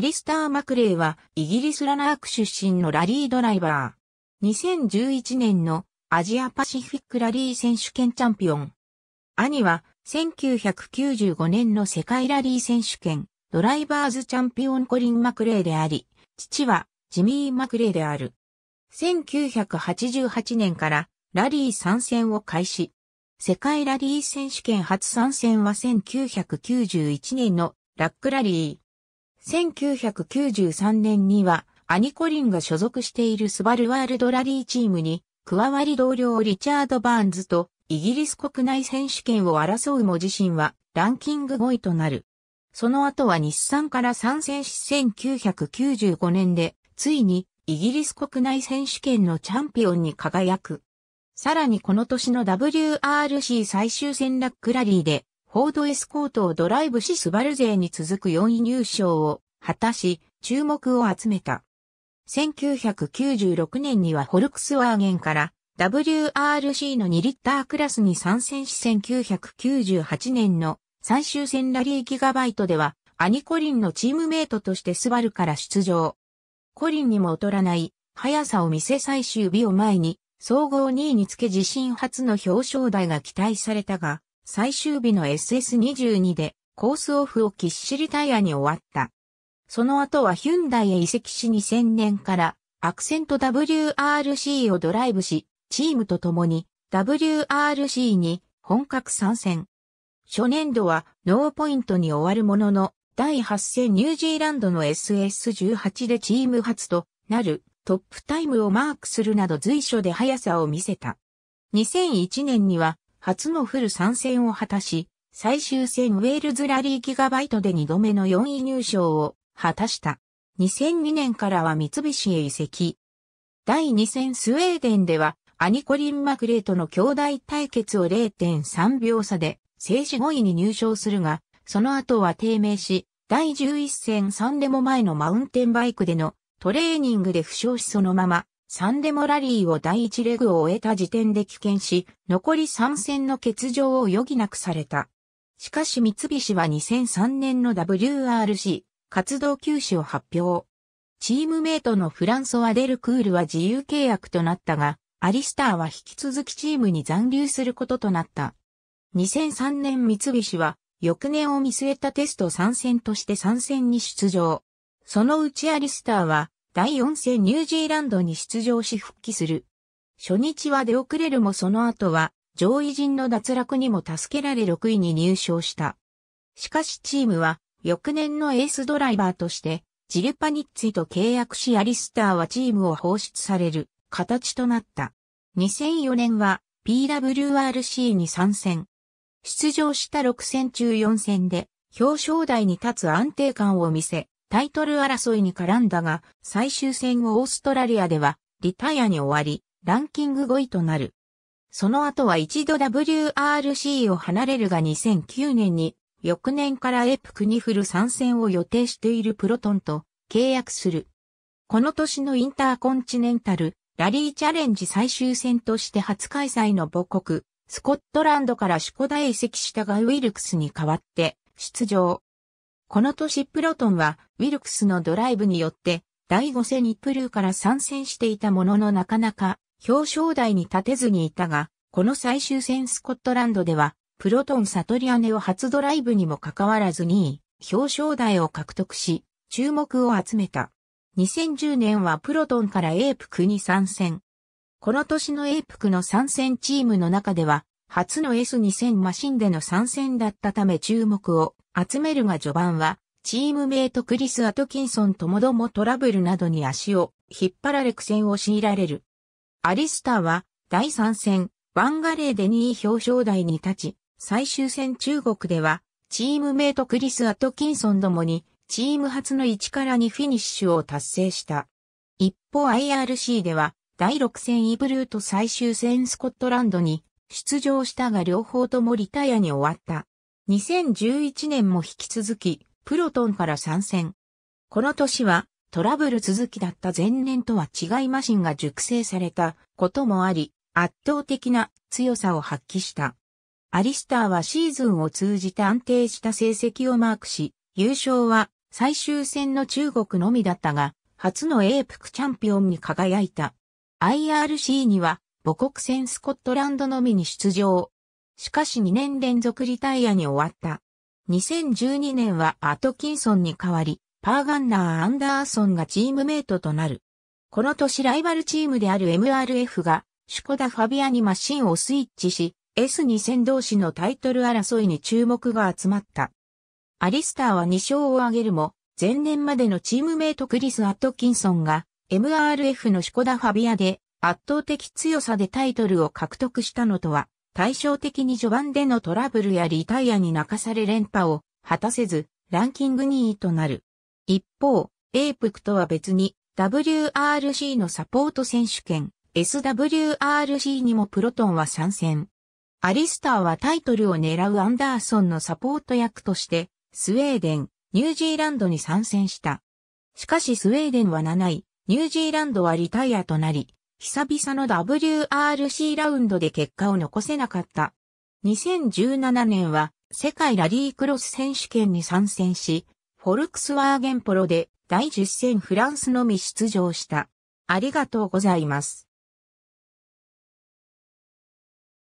リスター・マクレイはイギリスラナーク出身のラリードライバー。2011年のアジアパシフィックラリー選手権チャンピオン。兄は1995年の世界ラリー選手権ドライバーズチャンピオンコリン・マクレイであり、父はジミー・マクレイである。1988年からラリー参戦を開始。世界ラリー選手権初参戦は1991年のラックラリー。1993年には、アニコリンが所属しているスバルワールドラリーチームに、加わり同僚リチャード・バーンズと、イギリス国内選手権を争うも自身は、ランキング5位となる。その後は日産から参戦し1995年で、ついに、イギリス国内選手権のチャンピオンに輝く。さらにこの年の WRC 最終戦ラックラリーで、フォードエスコートをドライブしスバル勢に続く4位入賞を果たし、注目を集めた。1996年にはフォルクスワーゲンから WRC の2リッタークラスに参戦し1998年の最終戦ラリーギガバイトではアニコリンのチームメイトとしてスバルから出場。コリンにも劣らない速さを見せ最終日を前に総合2位につけ自身初の表彰台が期待されたが、最終日の SS22 でコースオフをきっしりタイヤに終わった。その後はヒュンダイへ移籍し2000年からアクセント WRC をドライブし、チームと共に WRC に本格参戦。初年度はノーポイントに終わるものの、第8戦ニュージーランドの SS18 でチーム初となるトップタイムをマークするなど随所で速さを見せた。2001年には初のフル参戦を果たし、最終戦ウェールズラリーギガバイトで2度目の4位入賞を果たした。2002年からは三菱へ移籍。第2戦スウェーデンでは、アニコリン・マクレーとの兄弟対決を0.3秒差で、静止5位に入賞するが、その後は低迷し、第11戦3でも前のマウンテンバイクでのトレーニングで負傷しそのままサンデモラリーを第一レグを終えた時点で棄権し、残り3戦の欠場を余儀なくされた。しかし三菱は2003年の WRC 活動休止を発表。チームメイトのフランソワ・デルクールは自由契約となったが、アリスターは引き続きチームに残留することとなった。2003年三菱は、翌年を見据えたテスト参戦として参戦に出場。そのうちアリスターは、第4戦ニュージーランドに出場し復帰する。初日は出遅れるもその後は上位陣の脱落にも助けられ6位に入賞した。しかしチームは翌年のエースドライバーとしてジルパニッツィと契約しアリスターはチームを放出される形となった。2004年は PWRC に参戦。出場した6戦中4戦で表彰台に立つ安定感を見せ、タイトル争いに絡んだが、最終戦をオーストラリアでは、リタイアに終わり、ランキング5位となる。その後は一度 WRC を離れるが2009年に、翌年からエプクにフル参戦を予定しているプロトンと契約する。この年のインターコンチネンタル、ラリーチャレンジ最終戦として初開催の母国、スコットランドからシコダへ移籍したがウィルクスに代わって出場。この年プロトンはウィルクスのドライブによって、第5戦にプルーから参戦していたもののなかなか表彰台に立てずにいたが、この最終戦スコットランドでは、プロトンサトリアネを初ドライブにもかかわらずに表彰台を獲得し、注目を集めた。2010年はプロトンからエープクに参戦。この年のエープクの参戦チームの中では、初の S2000 マシンでの参戦だったため注目を集めるが序盤はチームメイトクリス・アトキンソンともどもトラブルなどに足を引っ張られ苦戦を強いられる。アリスターは第3戦、ワンガレーで2位表彰台に立ち、最終戦中国では、チームメイトクリス・アトキンソンどもに、チーム初の1から2フィニッシュを達成した。一方 IRC では、第6戦イブルーと最終戦スコットランドに出場したが両方ともリタイアに終わった。2011年も引き続き、プロトンから参戦。この年はトラブル続きだった前年とは違いマシンが熟成されたこともあり、圧倒的な強さを発揮した。アリスターはシーズンを通じて安定した成績をマークし、優勝は最終戦の中国のみだったが、初のエープクチャンピオンに輝いた。IRC には母国戦スコットランドのみに出場。しかし2年連続リタイアに終わった。2012年はアトキンソンに代わり、パーガンナー・アンダーソンがチームメイトとなる。この年ライバルチームである MRF が、シュコダ・ファビアにマシンをスイッチし、S2000 同士のタイトル争いに注目が集まった。アリスターは2勝を挙げるも、前年までのチームメイトクリス・アトキンソンが、MRF のシュコダ・ファビアで、圧倒的強さでタイトルを獲得したのとは、対照的に序盤でのトラブルやリタイアに泣かされ連覇を果たせず、ランキング2位となる。一方、エープクとは別に WRC のサポート選手権 SWRC にもプロトンは参戦。アリスターはタイトルを狙うアンダーソンのサポート役として、スウェーデン、ニュージーランドに参戦した。しかしスウェーデンは7位、ニュージーランドはリタイアとなり、久々の WRC ラウンドで結果を残せなかった。2017年は世界ラリークロス選手権に参戦し、フォルクスワーゲンポロで第10戦フランスのみ出場した。ありがとうございます。